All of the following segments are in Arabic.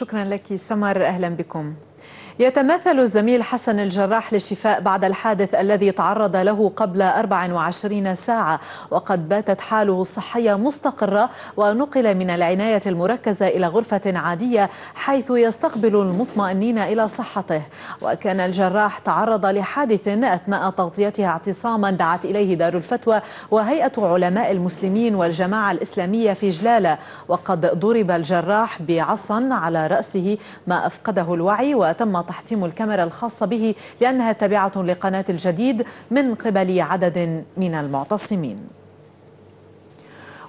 شكرا لك سمر أهلا بكم يتمثل الزميل حسن الجراح للشفاء بعد الحادث الذي تعرض له قبل 24 ساعة وقد باتت حاله الصحية مستقرة ونقل من العناية المركزة إلى غرفة عادية حيث يستقبل المطمئنين إلى صحته وكان الجراح تعرض لحادث أثناء تغطيتها اعتصاما دعت إليه دار الفتوى وهيئة علماء المسلمين والجماعة الإسلامية في جلالة وقد ضرب الجراح بعصا على رأسه ما أفقده الوعي وتم تحطيم الكاميرا الخاصة به لأنها تابعة لقناة الجديد من قبل عدد من المعتصمين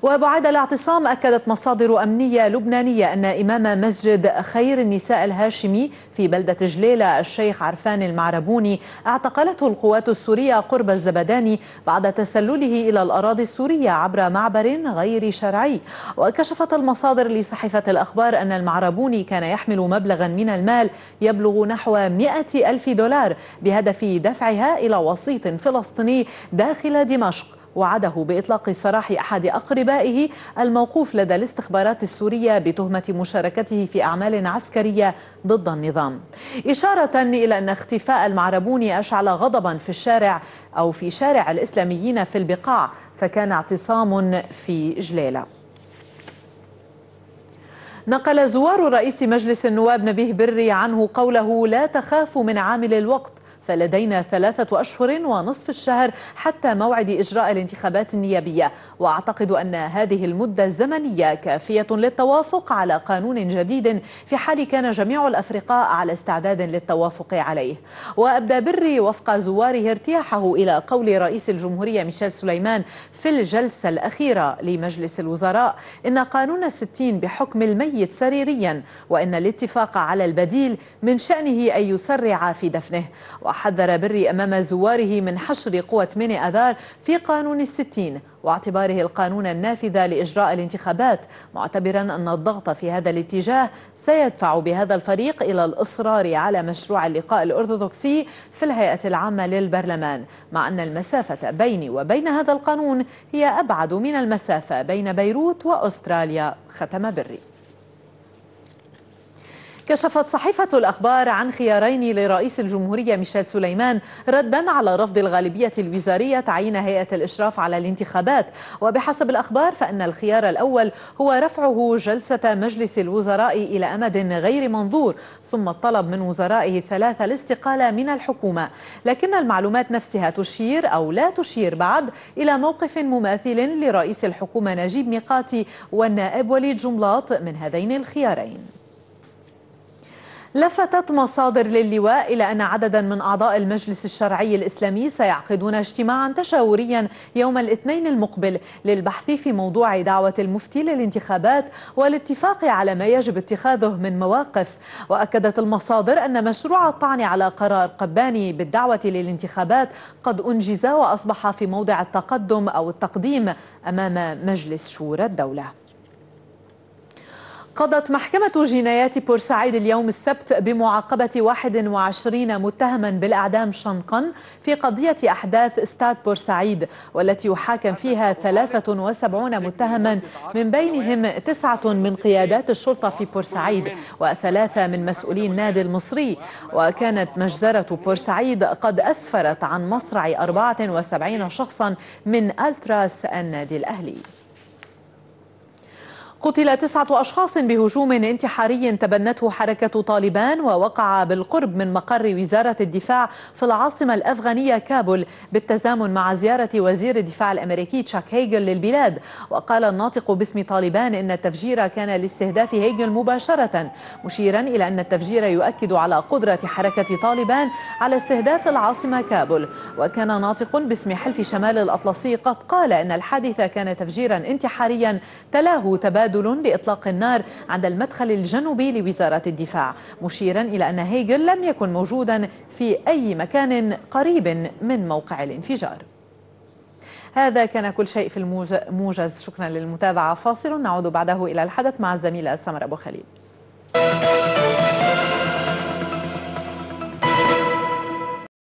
وبعد الاعتصام أكدت مصادر أمنية لبنانية أن إمام مسجد خير النساء الهاشمي في بلدة جليلة الشيخ عرفان المعربوني اعتقلته القوات السورية قرب الزبداني بعد تسلله إلى الأراضي السورية عبر معبر غير شرعي وكشفت المصادر لصحيفة الأخبار أن المعربوني كان يحمل مبلغا من المال يبلغ نحو 100 ألف دولار بهدف دفعها إلى وسيط فلسطيني داخل دمشق وعده بإطلاق سراح أحد أقربائه الموقوف لدى الاستخبارات السورية بتهمة مشاركته في أعمال عسكرية ضد النظام إشارة إلى أن اختفاء المعربوني أشعل غضبا في الشارع أو في شارع الإسلاميين في البقاع فكان اعتصام في جليله نقل زوار رئيس مجلس النواب نبيه بري عنه قوله لا تخاف من عامل الوقت فلدينا ثلاثة أشهر ونصف الشهر حتى موعد إجراء الانتخابات النيابية وأعتقد أن هذه المدة الزمنية كافية للتوافق على قانون جديد في حال كان جميع الأفرقاء على استعداد للتوافق عليه وأبدى بري وفق زواره ارتياحه إلى قول رئيس الجمهورية ميشيل سليمان في الجلسة الأخيرة لمجلس الوزراء إن قانون 60 بحكم الميت سريريا وإن الاتفاق على البديل من شأنه أن يسرع في دفنه وحذر بري أمام زواره من حشر قوة ميني أذار في قانون الستين واعتباره القانون النافذ لإجراء الانتخابات معتبرا أن الضغط في هذا الاتجاه سيدفع بهذا الفريق إلى الإصرار على مشروع اللقاء الأرثوذكسي في الهيئة العامة للبرلمان مع أن المسافة بيني وبين هذا القانون هي أبعد من المسافة بين بيروت وأستراليا ختم بري كشفت صحيفة الأخبار عن خيارين لرئيس الجمهورية ميشيل سليمان ردا على رفض الغالبية الوزارية تعيين هيئة الإشراف على الانتخابات وبحسب الأخبار فإن الخيار الأول هو رفعه جلسة مجلس الوزراء إلى أمد غير منظور ثم الطلب من وزرائه الثلاثة الاستقالة من الحكومة لكن المعلومات نفسها تشير أو لا تشير بعد إلى موقف مماثل لرئيس الحكومة نجيب ميقاتي والنائب وليد جملاط من هذين الخيارين لفتت مصادر للواء إلى أن عددا من أعضاء المجلس الشرعي الإسلامي سيعقدون اجتماعا تشاوريا يوم الاثنين المقبل للبحث في موضوع دعوة المفتي للانتخابات والاتفاق على ما يجب اتخاذه من مواقف وأكدت المصادر أن مشروع الطعن على قرار قباني بالدعوة للانتخابات قد أنجز وأصبح في موضع التقدم أو التقديم أمام مجلس شورى الدولة قضت محكمة جنايات بورسعيد اليوم السبت بمعاقبة 21 متهما بالإعدام شنقا في قضية أحداث استاد بورسعيد والتي يحاكم فيها 73 متهما من بينهم تسعة من قيادات الشرطة في بورسعيد وثلاثة من مسؤولي النادي المصري وكانت مجزرة بورسعيد قد أسفرت عن مصرع 74 شخصا من ألتراس النادي الأهلي قتل تسعة أشخاص بهجوم انتحاري تبنته حركة طالبان ووقع بالقرب من مقر وزارة الدفاع في العاصمة الأفغانية كابول بالتزامن مع زيارة وزير الدفاع الأمريكي تشاك هيجل للبلاد وقال الناطق باسم طالبان إن التفجير كان لاستهداف هيجل مباشرة مشيرا إلى أن التفجير يؤكد على قدرة حركة طالبان على استهداف العاصمة كابول وكان ناطق باسم حلف شمال الأطلسي قد قال إن الحادثة كان تفجيرا انتحاريا تلاه تبادل تبادل لإطلاق النار عند المدخل الجنوبي لوزارة الدفاع مشيرا إلى أن هيجل لم يكن موجودا في أي مكان قريب من موقع الانفجار هذا كان كل شيء في الموجز شكرا للمتابعة فاصل نعود بعده إلى الحدث مع الزميلة سمر أبو خليل